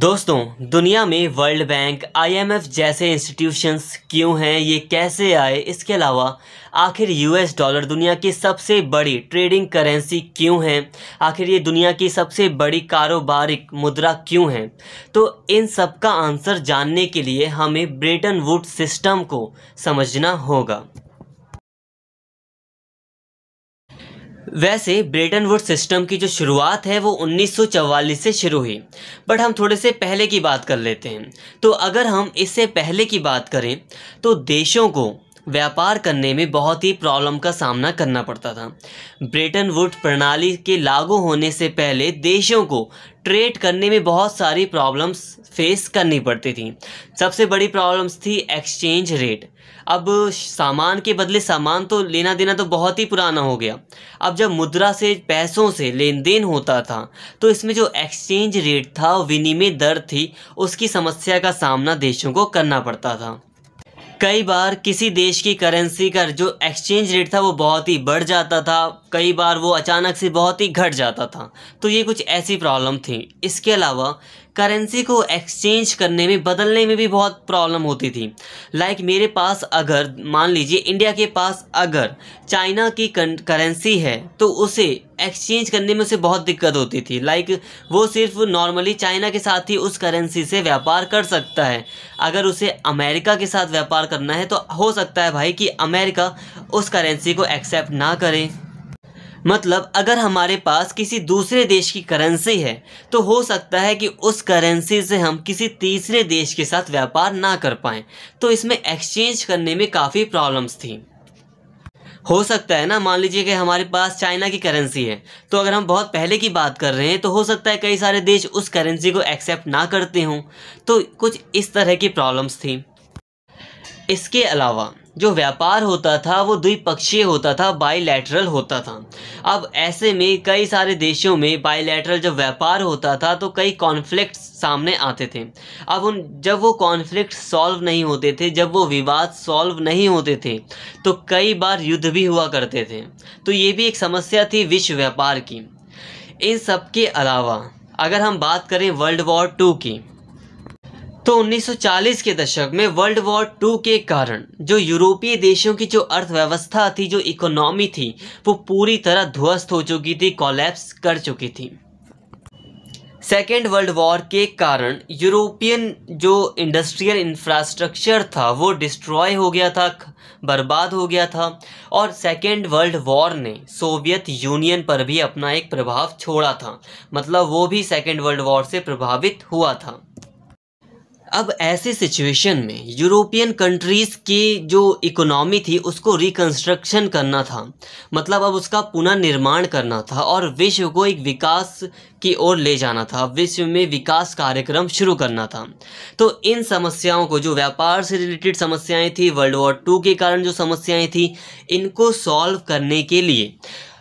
दोस्तों दुनिया में वर्ल्ड बैंक आईएमएफ जैसे इंस्टीट्यूशंस क्यों हैं ये कैसे आए इसके अलावा आखिर यूएस डॉलर दुनिया की सबसे बड़ी ट्रेडिंग करेंसी क्यों है आखिर ये दुनिया की सबसे बड़ी कारोबारिक मुद्रा क्यों है तो इन सब का आंसर जानने के लिए हमें ब्रेटन वुड सिस्टम को समझना होगा वैसे ब्रेटन वुड सिस्टम की जो शुरुआत है वो 1944 से शुरू हुई बट हम थोड़े से पहले की बात कर लेते हैं तो अगर हम इससे पहले की बात करें तो देशों को व्यापार करने में बहुत ही प्रॉब्लम का सामना करना पड़ता था ब्रिटेन वुड प्रणाली के लागू होने से पहले देशों को ट्रेड करने में बहुत सारी प्रॉब्लम्स फेस करनी पड़ती थी सबसे बड़ी प्रॉब्लम्स थी एक्सचेंज रेट अब सामान के बदले सामान तो लेना देना तो बहुत ही पुराना हो गया अब जब मुद्रा से पैसों से लेन देन होता था तो इसमें जो एक्सचेंज रेट था विनिमय दर थी उसकी समस्या का सामना देशों को करना पड़ता था कई बार किसी देश की करेंसी का जो एक्सचेंज रेट था वो बहुत ही बढ़ जाता था कई बार वो अचानक से बहुत ही घट जाता था तो ये कुछ ऐसी प्रॉब्लम थी इसके अलावा करेंसी को एक्सचेंज करने में बदलने में भी बहुत प्रॉब्लम होती थी लाइक मेरे पास अगर मान लीजिए इंडिया के पास अगर चाइना की करेंसी है तो उसे एक्सचेंज करने में उसे बहुत दिक्कत होती थी लाइक वो सिर्फ नॉर्मली चाइना के साथ ही उस करेंसी से व्यापार कर सकता है अगर उसे अमेरिका के साथ व्यापार करना है तो हो सकता है भाई कि अमेरिका उस करेंसी को एक्सेप्ट ना करें मतलब अगर हमारे पास किसी दूसरे देश की करेंसी है तो हो सकता है कि उस करेंसी से हम किसी तीसरे देश के साथ व्यापार ना कर पाएँ तो इसमें एक्सचेंज करने में काफ़ी प्रॉब्लम्स थी हो सकता है ना मान लीजिए कि हमारे पास चाइना की करेंसी है तो अगर हम बहुत पहले की बात कर रहे हैं तो हो सकता है कई सारे देश उस करेंसी को एक्सेप्ट ना करते हों तो कुछ इस तरह की प्रॉब्लम्स थी इसके अलावा जो व्यापार होता था वो द्विपक्षीय होता था बायलैटरल होता था अब ऐसे में कई सारे देशों में बायलैटरल जब व्यापार होता था तो कई कॉन्फ्लिक्ट्स सामने आते थे अब उन जब वो कॉन्फ्लिक्ट सॉल्व नहीं होते थे जब वो विवाद सॉल्व नहीं होते थे तो कई बार युद्ध भी हुआ करते थे तो ये भी एक समस्या थी विश्व व्यापार की इन सब के अलावा अगर हम बात करें वर्ल्ड वॉर टू की तो 1940 के दशक में वर्ल्ड वॉर टू के कारण जो यूरोपीय देशों की जो अर्थव्यवस्था थी जो इकोनॉमी थी वो पूरी तरह ध्वस्त हो चुकी थी कॉलेप्स कर चुकी थी सेकेंड वर्ल्ड वॉर के कारण यूरोपियन जो इंडस्ट्रियल इंफ्रास्ट्रक्चर था वो डिस्ट्रॉय हो गया था बर्बाद हो गया था और सेकेंड वर्ल्ड वॉर ने सोवियत यूनियन पर भी अपना एक प्रभाव छोड़ा था मतलब वो भी सेकेंड वर्ल्ड वॉर से प्रभावित हुआ था अब ऐसे सिचुएशन में यूरोपियन कंट्रीज़ की जो इकोनॉमी थी उसको रिकंस्ट्रक्शन करना था मतलब अब उसका पुनर्निर्माण करना था और विश्व को एक विकास की ओर ले जाना था विश्व में विकास कार्यक्रम शुरू करना था तो इन समस्याओं को जो व्यापार से रिलेटेड समस्याएं थी वर्ल्ड वॉर टू के कारण जो समस्याएं थी इनको सॉल्व करने के लिए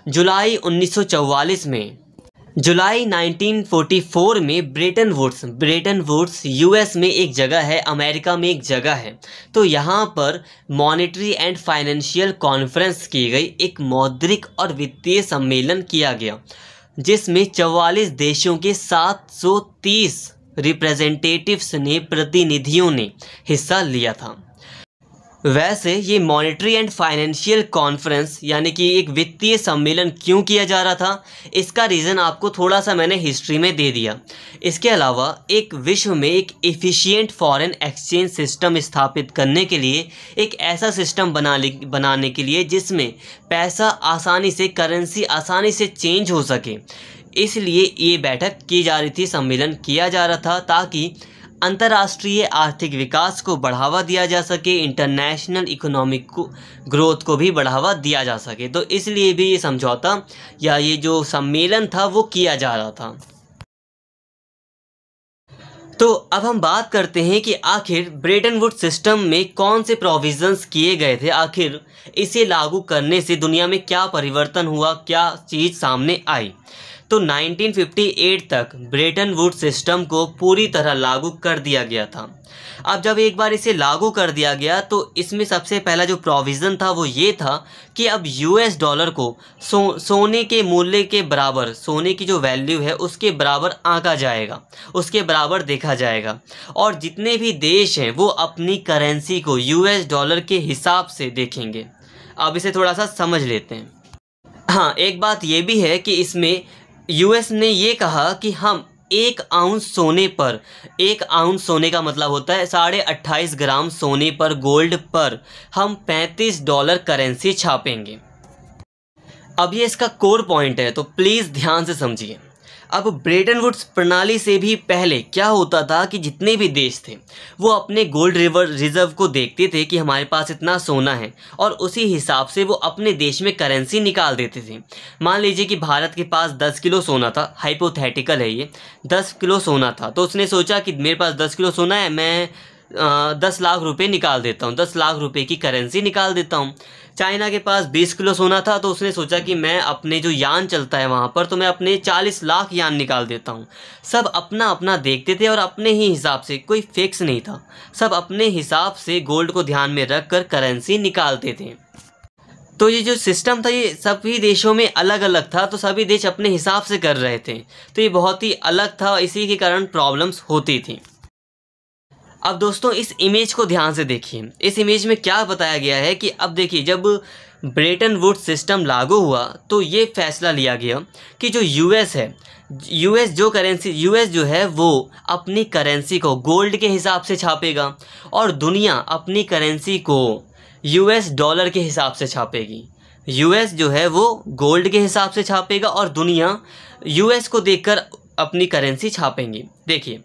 जुलाई 1944 में जुलाई 1944 में Bretton Woods Bretton Woods US में एक जगह है अमेरिका में एक जगह है तो यहाँ पर मॉनेटरी एंड फाइनेंशियल कॉन्फ्रेंस की गई एक मौद्रिक और वित्तीय सम्मेलन किया गया जिसमें 44 देशों के 730 रिप्रेजेंटेटिव्स ने प्रतिनिधियों ने हिस्सा लिया था वैसे ये मॉनेटरी एंड फाइनेंशियल कॉन्फ्रेंस यानी कि एक वित्तीय सम्मेलन क्यों किया जा रहा था इसका रीज़न आपको थोड़ा सा मैंने हिस्ट्री में दे दिया इसके अलावा एक विश्व में एक इफ़िशियंट फॉरेन एक्सचेंज सिस्टम स्थापित करने के लिए एक ऐसा सिस्टम बना बनाने के लिए जिसमें पैसा आसानी से करेंसी आसानी से चेंज हो सके इसलिए ये बैठक की जा रही थी सम्मेलन किया जा रहा था ताकि अंतर्राष्ट्रीय आर्थिक विकास को बढ़ावा दिया जा सके इंटरनेशनल इकोनॉमिक को ग्रोथ को भी बढ़ावा दिया जा सके तो इसलिए भी ये समझौता या ये जो सम्मेलन था वो किया जा रहा था तो अब हम बात करते हैं कि आखिर ब्रेटन वुड सिस्टम में कौन से प्रोविजंस किए गए थे आखिर इसे लागू करने से दुनिया में क्या परिवर्तन हुआ क्या चीज़ सामने आई तो 1958 तक ब्रेटन वुड सिस्टम को पूरी तरह लागू कर दिया गया था अब जब एक बार इसे लागू कर दिया गया तो इसमें सबसे पहला जो प्रोविज़न था वो ये था कि अब यूएस डॉलर को सो, सोने के मूल्य के बराबर सोने की जो वैल्यू है उसके बराबर आंका जाएगा उसके बराबर देखा जाएगा और जितने भी देश हैं वो अपनी करेंसी को यू डॉलर के हिसाब से देखेंगे अब इसे थोड़ा सा समझ लेते हैं हाँ एक बात ये भी है कि इसमें यूएस ने ये कहा कि हम एक आउंस सोने पर एक आउंस सोने का मतलब होता है साढ़े अट्ठाईस ग्राम सोने पर गोल्ड पर हम पैंतीस डॉलर करेंसी छापेंगे अब ये इसका कोर पॉइंट है तो प्लीज़ ध्यान से समझिए अब ब्रेटन वुड्स प्रणाली से भी पहले क्या होता था कि जितने भी देश थे वो अपने गोल्ड रिवर रिजर्व को देखते थे कि हमारे पास इतना सोना है और उसी हिसाब से वो अपने देश में करेंसी निकाल देते थे मान लीजिए कि भारत के पास दस किलो सोना था हाइपोथेटिकल है ये दस किलो सोना था तो उसने सोचा कि मेरे पास दस किलो सोना है मैं आ, दस लाख रुपये निकाल देता हूँ दस लाख रुपये की करेंसी निकाल देता हूँ चाइना के पास बीस किलो सोना था तो उसने सोचा कि मैं अपने जो यान चलता है वहाँ पर तो मैं अपने चालीस लाख यान निकाल देता हूँ सब अपना अपना देखते थे और अपने ही हिसाब से कोई फिक्स नहीं था सब अपने हिसाब से गोल्ड को ध्यान में रख कर करेंसी निकालते थे तो ये जो सिस्टम था ये सभी देशों में अलग अलग था तो सभी देश अपने हिसाब से कर रहे थे तो ये बहुत ही अलग था इसी के कारण प्रॉब्लम्स होती थी अब दोस्तों इस इमेज को ध्यान से देखिए इस इमेज में क्या बताया गया है कि अब देखिए जब ब्रेटन वुड सिस्टम लागू हुआ तो ये फैसला लिया गया कि जो यूएस है यूएस जो करेंसी यूएस जो है वो अपनी करेंसी को गोल्ड के हिसाब से छापेगा और दुनिया अपनी करेंसी को यूएस डॉलर के हिसाब से छापेगी यूएस जो है वो गोल्ड के हिसाब से छापेगा और दुनिया यूएस को देखकर अपनी करेंसी छापेंगी देखिए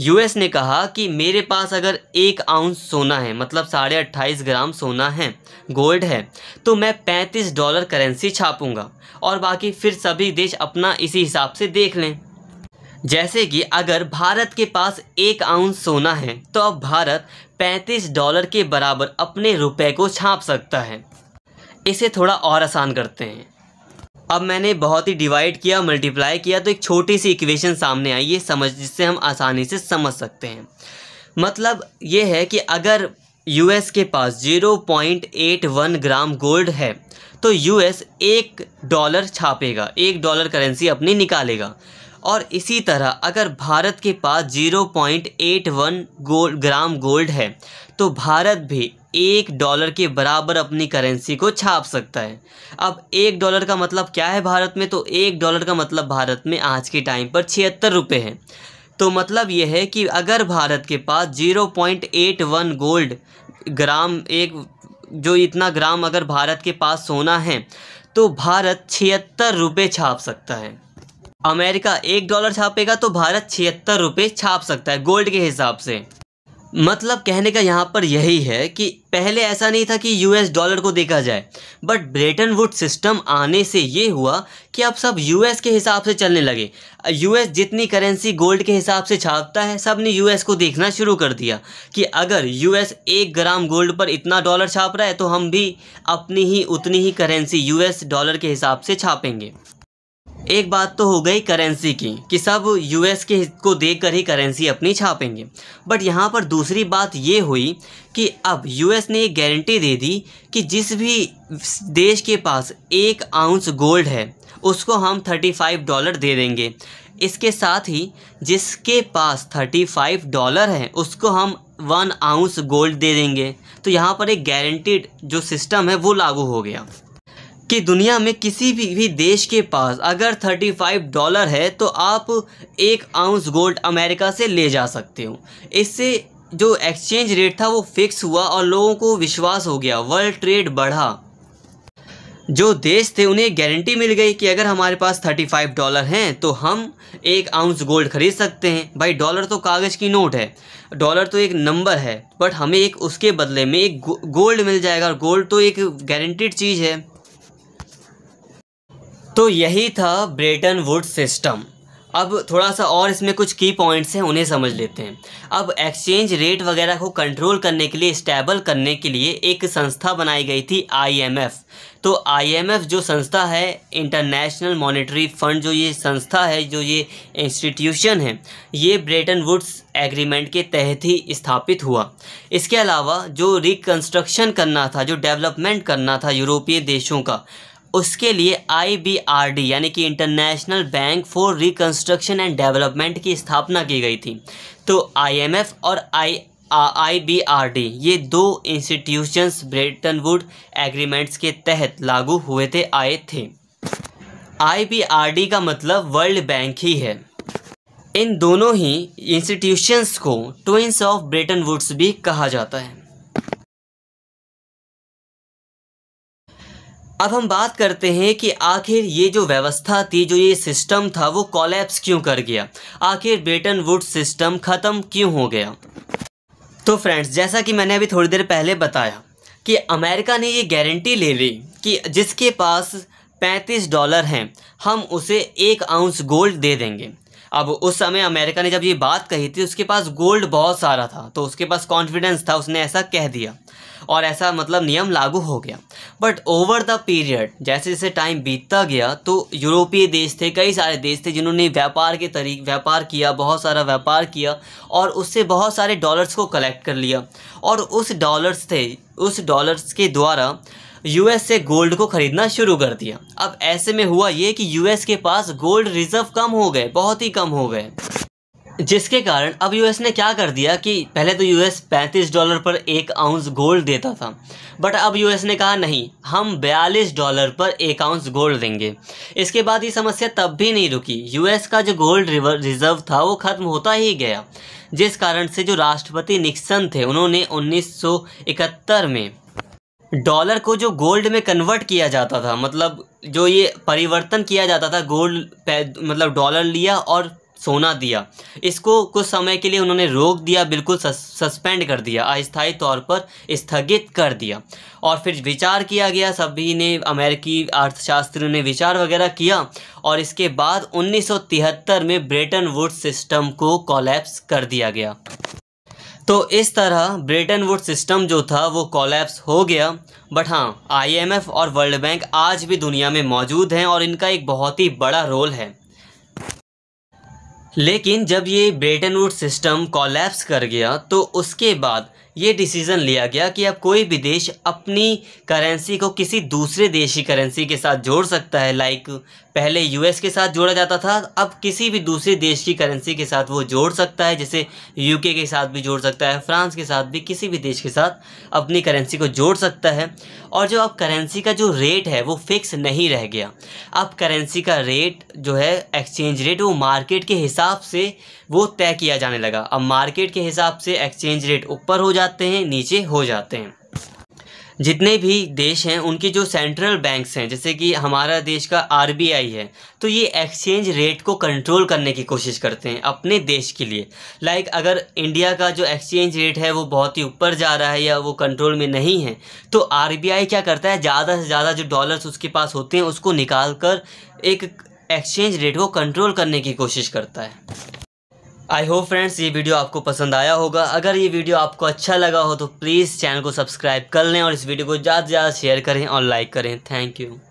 यूएस ने कहा कि मेरे पास अगर एक आउंस सोना है मतलब साढ़े अट्ठाईस ग्राम सोना है गोल्ड है तो मैं पैंतीस डॉलर करेंसी छापूंगा और बाकी फिर सभी देश अपना इसी हिसाब से देख लें जैसे कि अगर भारत के पास एक आउंस सोना है तो अब भारत पैंतीस डॉलर के बराबर अपने रुपये को छाप सकता है इसे थोड़ा और आसान करते हैं अब मैंने बहुत ही डिवाइड किया मल्टीप्लाई किया तो एक छोटी सी इक्वेशन सामने आई है समझ जिससे हम आसानी से समझ सकते हैं मतलब ये है कि अगर यूएस के पास 0.81 ग्राम गोल्ड है तो यूएस एक डॉलर छापेगा एक डॉलर करेंसी अपनी निकालेगा और इसी तरह अगर भारत के पास 0.81 गोल ग्राम गोल्ड है तो भारत भी एक डॉलर के बराबर अपनी करेंसी को छाप सकता है अब एक डॉलर का मतलब क्या है भारत में तो एक डॉलर का मतलब भारत में आज के टाइम पर छिहत्तर रुपये है तो मतलब यह है कि अगर भारत के पास 0.81 गोल्ड ग्राम एक जो इतना ग्राम अगर भारत के पास सोना है तो भारत छिहत्तर रुपये छाप सकता है अमेरिका एक डॉलर छापेगा तो भारत छिहत्तर रुपये छाप सकता है गोल्ड के हिसाब से मतलब कहने का यहाँ पर यही है कि पहले ऐसा नहीं था कि यूएस डॉलर को देखा जाए बट ब्रेटन वुड सिस्टम आने से ये हुआ कि अब सब यूएस के हिसाब से चलने लगे यूएस जितनी करेंसी गोल्ड के हिसाब से छापता है सब ने यूएस को देखना शुरू कर दिया कि अगर यूएस एक ग्राम गोल्ड पर इतना डॉलर छाप रहा है तो हम भी अपनी ही उतनी ही करेंसी यूएस डॉलर के हिसाब से छापेंगे एक बात तो हो गई करेंसी की कि सब यूएस के को देकर ही करेंसी अपनी छापेंगे बट यहाँ पर दूसरी बात ये हुई कि अब यूएस ने एक गारंटी दे दी कि जिस भी देश के पास एक आउंस गोल्ड है उसको हम थर्टी फाइव डॉलर दे देंगे इसके साथ ही जिसके पास थर्टी फाइव डॉलर है उसको हम वन आउंस गोल्ड दे देंगे तो यहाँ पर एक गारंटीड जो सिस्टम है वो लागू हो गया कि दुनिया में किसी भी, भी देश के पास अगर 35 डॉलर है तो आप एक आउंस गोल्ड अमेरिका से ले जा सकते हो इससे जो एक्सचेंज रेट था वो फिक्स हुआ और लोगों को विश्वास हो गया वर्ल्ड ट्रेड बढ़ा जो देश थे उन्हें गारंटी मिल गई कि अगर हमारे पास 35 डॉलर हैं तो हम एक आउंस गोल्ड खरीद सकते हैं भाई डॉलर तो कागज़ की नोट है डॉलर तो एक नंबर है बट हमें एक उसके बदले में एक गोल्ड मिल जाएगा और गोल्ड तो एक गारंटीड चीज़ है तो यही था ब्रेटन वुड सिस्टम अब थोड़ा सा और इसमें कुछ की पॉइंट्स हैं उन्हें समझ लेते हैं अब एक्सचेंज रेट वगैरह को कंट्रोल करने के लिए स्टेबल करने के लिए एक संस्था बनाई गई थी आईएमएफ तो आईएमएफ जो संस्था है इंटरनेशनल मॉनेटरी फंड जो ये संस्था है जो ये इंस्टीट्यूशन है ये ब्रेटन वुड्स एग्रीमेंट के तहत ही स्थापित हुआ इसके अलावा जो रिकन्स्ट्रक्शन करना था जो डेवलपमेंट करना था यूरोपीय देशों का उसके लिए आईबीआरडी यानी कि International Bank for Reconstruction and Development की स्थापना की गई थी तो आईएमएफ और आई डी ये दो इंस्टीट्यूशंस ब्रेटन वुड एग्रीमेंट्स के तहत लागू हुए थे आए थे आईबीआरडी का मतलब वर्ल्ड बैंक ही है इन दोनों ही इंस्टीट्यूशंस को ट्विंस ऑफ ब्रेटन वुड्स भी कहा जाता है अब हम बात करते हैं कि आखिर ये जो व्यवस्था थी जो ये सिस्टम था वो कॉलेप्स क्यों कर गया आखिर ब्रिटन वुड सिस्टम ख़त्म क्यों हो गया तो फ्रेंड्स जैसा कि मैंने अभी थोड़ी देर पहले बताया कि अमेरिका ने ये गारंटी ले ली कि जिसके पास पैंतीस डॉलर हैं हम उसे एक आउंस गोल्ड दे देंगे अब उस समय अमेरिका ने जब ये बात कही थी उसके पास गोल्ड बहुत सारा था तो उसके पास कॉन्फिडेंस था उसने ऐसा कह दिया और ऐसा मतलब नियम लागू हो गया बट ओवर द पीरियड जैसे जैसे टाइम बीतता गया तो यूरोपीय देश थे कई सारे देश थे जिन्होंने व्यापार के तरीके व्यापार किया बहुत सारा व्यापार किया और उससे बहुत सारे डॉलर्स को कलेक्ट कर लिया और उस डॉलर्स थे उस डॉलर्स के द्वारा यूएस से गोल्ड को खरीदना शुरू कर दिया अब ऐसे में हुआ ये कि यूएस के पास गोल्ड रिजर्व कम हो गए बहुत ही कम हो गए जिसके कारण अब यूएस ने क्या कर दिया कि पहले तो यूएस 35 डॉलर पर एक आउंस गोल्ड देता था बट अब यूएस ने कहा नहीं हम 42 डॉलर पर एक आउंस गोल्ड देंगे इसके बाद ये समस्या तब भी नहीं रुकी यूएस का जो गोल्ड रिजर्व था वो ख़त्म होता ही गया जिस कारण से जो राष्ट्रपति निक्सन थे उन्होंने उन्नीस में डॉलर को जो गोल्ड में कन्वर्ट किया जाता था मतलब जो ये परिवर्तन किया जाता था गोल्ड मतलब डॉलर लिया और सोना दिया इसको कुछ समय के लिए उन्होंने रोक दिया बिल्कुल सस्पेंड कर दिया अस्थायी तौर पर स्थगित कर दिया और फिर विचार किया गया सभी ने अमेरिकी अर्थशास्त्रियों ने विचार वगैरह किया और इसके बाद 1973 में ब्रेटन वुड सिस्टम को कॉलेप्स कर दिया गया तो इस तरह ब्रेटन वुड सिस्टम जो था वो कॉलेप्स हो गया बट हाँ आईएमएफ और वर्ल्ड बैंक आज भी दुनिया में मौजूद हैं और इनका एक बहुत ही बड़ा रोल है लेकिन जब ये ब्रेटन वुड सिस्टम कॉलेप्स कर गया तो उसके बाद ये डिसीज़न लिया गया कि अब कोई भी देश अपनी करेंसी को किसी दूसरे देश की करेंसी के साथ जोड़ सकता है लाइक पहले यूएस के साथ जोड़ा जाता था अब किसी भी दूसरे देश की करेंसी के साथ वो जोड़ सकता है जैसे यूके के साथ भी जोड़ सकता है फ्रांस के साथ भी किसी भी देश के साथ अपनी करेंसी को जोड़ सकता है और जो अब करेंसी का जो रेट है वो फिक्स नहीं रह गया अब करेंसी का रेट जो है एक्सचेंज रेट वो मार्केट के हिसाब से वो तय किया जाने लगा अब मार्केट के हिसाब से एक्सचेंज रेट ऊपर हो जाता जाते हैं नीचे हो जाते हैं जितने भी देश हैं उनकी जो सेंट्रल बैंक्स हैं जैसे कि हमारा देश का आरबीआई है तो ये एक्सचेंज रेट को कंट्रोल करने की कोशिश करते हैं अपने देश के लिए लाइक like अगर इंडिया का जो एक्सचेंज रेट है वो बहुत ही ऊपर जा रहा है या वो कंट्रोल में नहीं है तो आरबीआई क्या करता है ज़्यादा से ज़्यादा जो डॉलर्स उसके पास होते हैं उसको निकाल कर एक एक्सचेंज रेट को कंट्रोल करने की कोशिश करता है आई होप फ्रेंड्स ये वीडियो आपको पसंद आया होगा अगर ये वीडियो आपको अच्छा लगा हो तो प्लीज़ चैनल को सब्सक्राइब कर लें और इस वीडियो को ज़्यादा से ज़्यादा शेयर करें और लाइक करें थैंक यू